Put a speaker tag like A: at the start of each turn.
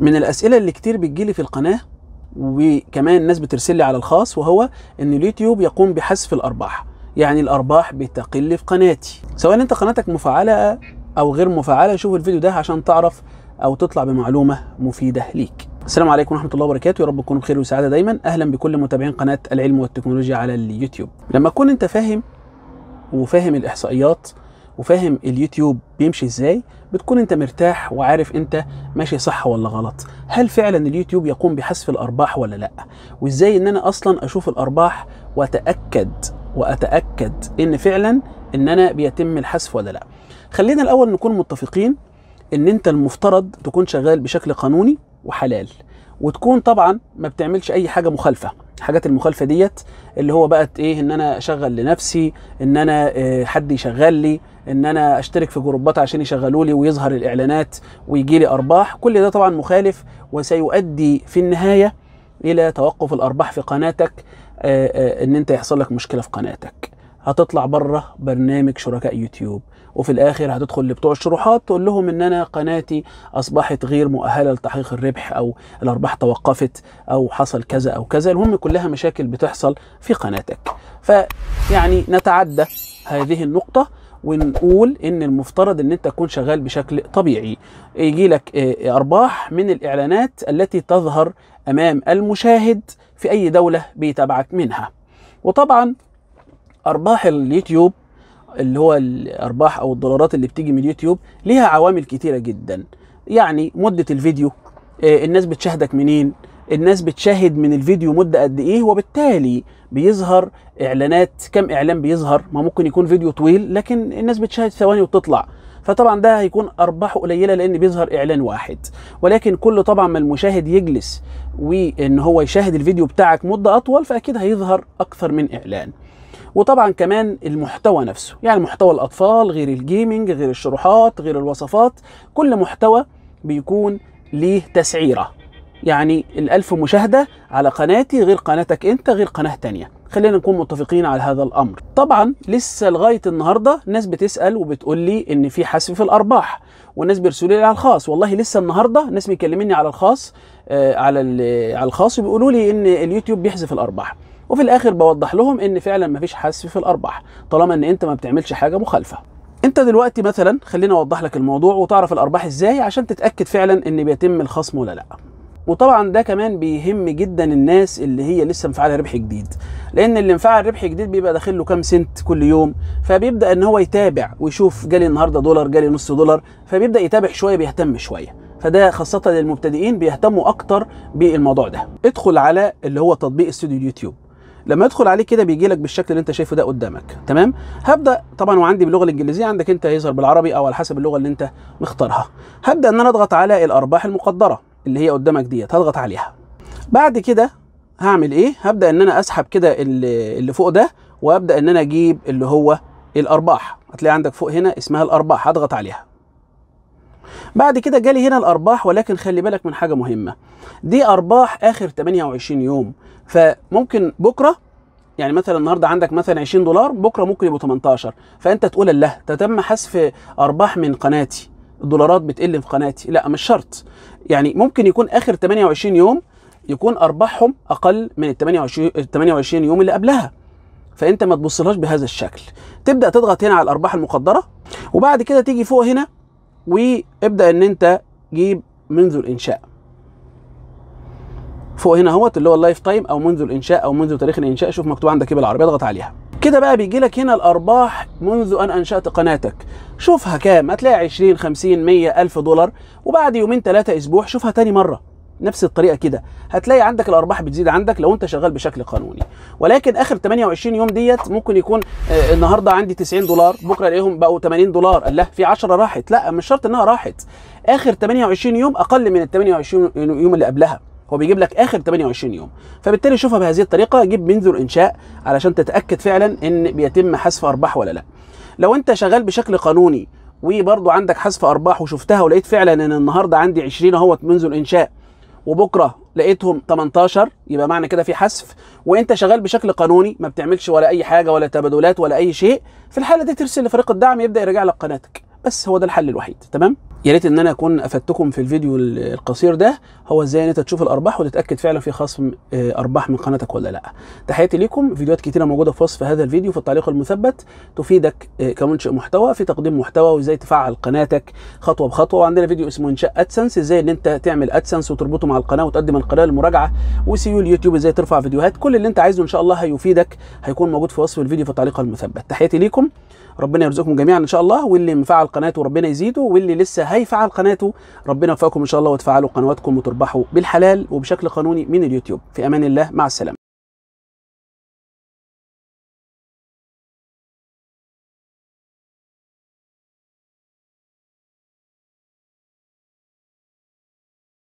A: من الاسئله اللي كتير بتجيلي في القناه وكمان ناس بترسل لي على الخاص وهو ان اليوتيوب يقوم بحذف الارباح يعني الارباح بتقل في قناتي سواء انت قناتك مفعله او غير مفعله شوف الفيديو ده عشان تعرف او تطلع بمعلومه مفيده ليك السلام عليكم ورحمه الله وبركاته يا رب تكونوا بخير وسعاده دايما اهلا بكل متابعين قناه العلم والتكنولوجيا على اليوتيوب لما تكون انت فاهم وفاهم الاحصائيات وفاهم اليوتيوب بيمشي ازاي بتكون انت مرتاح وعارف انت ماشي صح ولا غلط هل فعلا اليوتيوب يقوم بحذف الارباح ولا لا وازاي ان انا اصلا اشوف الارباح واتاكد واتاكد ان فعلا ان انا بيتم الحذف ولا لا خلينا الاول نكون متفقين ان انت المفترض تكون شغال بشكل قانوني وحلال وتكون طبعا ما بتعملش اي حاجه مخالفه الحاجات المخالفه ديت اللي هو بقت ايه ان انا اشغل لنفسي ان انا آه، حد يشغل لي ان انا اشترك في جروبات عشان يشغلوا لي ويظهر الاعلانات ويجي لي ارباح كل ده طبعا مخالف وسيؤدي في النهايه الى توقف الارباح في قناتك آه، آه، ان انت يحصل لك مشكله في قناتك هتطلع بره برنامج شركاء يوتيوب وفي الاخر هتدخل لبتوع الشروحات تقول لهم ان انا قناتي اصبحت غير مؤهله لتحقيق الربح او الارباح توقفت او حصل كذا او كذا المهم كلها مشاكل بتحصل في قناتك فيعني نتعدى هذه النقطه ونقول ان المفترض ان انت تكون شغال بشكل طبيعي يجي لك آه، ارباح من الاعلانات التي تظهر امام المشاهد في اي دوله بيتابعك منها وطبعا ارباح اليوتيوب اللي هو الارباح او الدولارات اللي بتيجي من اليوتيوب ليها عوامل كتيره جدا يعني مده الفيديو آه، الناس بتشاهدك منين الناس بتشاهد من الفيديو مده قد ايه وبالتالي بيظهر اعلانات كم اعلان بيظهر ما ممكن يكون فيديو طويل لكن الناس بتشاهد ثواني وتطلع فطبعا ده هيكون ارباحه قليله لان بيظهر اعلان واحد ولكن كل طبعا ما المشاهد يجلس وان هو يشاهد الفيديو بتاعك مده اطول فاكيد هيظهر اكثر من اعلان وطبعا كمان المحتوى نفسه يعني محتوى الاطفال غير الجيمنج غير الشروحات غير الوصفات كل محتوى بيكون ليه تسعيره يعني الألف مشاهدة على قناتي غير قناتك أنت غير قناة تانية خلينا نكون متفقين على هذا الأمر طبعا لسه لغاية النهاردة ناس بتسأل وبتقول لي إن في حذف في الأرباح والناس بيرسلوا لي على الخاص والله لسه النهاردة ناس بيكلمني على الخاص آه على على الخاص وبيقولوا لي إن اليوتيوب بيحذف الأرباح وفي الاخر بوضح لهم ان فعلا مفيش حذف في الارباح طالما ان انت ما بتعملش حاجه مخالفه انت دلوقتي مثلا خليني اوضح لك الموضوع وتعرف الارباح ازاي عشان تتاكد فعلا ان بيتم الخصم ولا لا وطبعا ده كمان بيهم جدا الناس اللي هي لسه مفعله ربح جديد لان اللي مفعل ربح جديد بيبقى داخل له كام سنت كل يوم فبيبدا ان هو يتابع ويشوف جالي النهارده دولار جالي نص دولار فبيبدا يتابع شويه بيهتم شويه فده خاصه للمبتدئين بيهتموا اكتر بالموضوع ده ادخل على اللي هو تطبيق استوديو اليوتيوب لما ادخل عليه كده بيجي لك بالشكل اللي انت شايفه ده قدامك تمام هبدا طبعا وعندي باللغه الانجليزيه عندك انت هيظهر بالعربي او على حسب اللغه اللي انت مختارها هبدا ان انا اضغط على الارباح المقدره اللي هي قدامك ديت هضغط عليها بعد كده هعمل ايه هبدا ان انا اسحب كده اللي فوق ده وابدا ان انا اجيب اللي هو الارباح هتلاقي عندك فوق هنا اسمها الارباح هضغط عليها بعد كده جالي هنا الارباح ولكن خلي بالك من حاجه مهمه دي ارباح اخر 28 يوم فممكن بكره يعني مثلا النهارده عندك مثلا 20 دولار بكره ممكن يبقوا 18 فانت تقول لا تتم حذف ارباح من قناتي الدولارات بتقل في قناتي لا مش شرط يعني ممكن يكون اخر 28 يوم يكون ارباحهم اقل من ال 28 28 يوم اللي قبلها فانت ما تبصلهاش بهذا الشكل تبدا تضغط هنا على الارباح المقدره وبعد كده تيجي فوق هنا وابدا ان انت جيب منذ الانشاء فوق هنا اهوت اللي هو اللايف تايم او منذ الانشاء او منذ تاريخ الانشاء شوف مكتوب عندك ايه بالعربيه اضغط عليها كده بقى بيجي لك هنا الارباح منذ ان انشات قناتك شوفها كام هتلاقي 20 50 100 1000 دولار وبعد يومين ثلاثه اسبوع شوفها تاني مره نفس الطريقه كده هتلاقي عندك الارباح بتزيد عندك لو انت شغال بشكل قانوني ولكن اخر 28 يوم ديت ممكن يكون آه، النهارده عندي 90 دولار بكره الاقيهم بقوا 80 دولار قال لا في 10 راحت لا مش شرط انها راحت اخر 28 يوم اقل من ال 28 يوم اللي قبلها هو بيجيب لك اخر 28 يوم فبالتالي شوفها بهذه الطريقه جيب منذ الانشاء علشان تتاكد فعلا ان بيتم حذف ارباح ولا لا لو انت شغال بشكل قانوني وبرضه عندك حذف ارباح وشفتها ولقيت فعلا ان النهارده عندي 20 اهوت منذ الانشاء وبكره لقيتهم 18 يبقى معنى كده في حذف وانت شغال بشكل قانوني ما بتعملش ولا اي حاجه ولا تبادلات ولا اي شيء في الحاله دي ترسل لفريق الدعم يبدا يراجع لك قناتك بس هو ده الحل الوحيد تمام يا ريت ان انا اكون افدتكم في الفيديو القصير ده هو ازاي ان انت تشوف الارباح وتتاكد فعلا في خصم آه، ارباح من قناتك ولا لا تحياتي ليكم فيديوهات كتيره موجوده في وصف هذا الفيديو في التعليق المثبت تفيدك آه، كمنشئ محتوى في تقديم محتوى وازاي تفعل قناتك خطوه بخطوه وعندنا فيديو اسمه انشاء ادسنس ازاي ان انت تعمل ادسنس وتربطه مع القناه وتقدم القناه للمراجعه وسيو اليوتيوب ازاي ترفع فيديوهات كل اللي انت عايزه ان شاء الله هيفيدك هيكون موجود في وصف الفيديو في التعليق المثبت تحياتي ليكم ربنا يرزقكم جميعا ان شاء الله واللي مفعل قناته ربنا يزيده واللي لسه هيفعل قناته ربنا يوفقكم ان شاء الله وتفعلوا قنواتكم وتربحوا بالحلال وبشكل قانوني من اليوتيوب في امان الله مع السلامه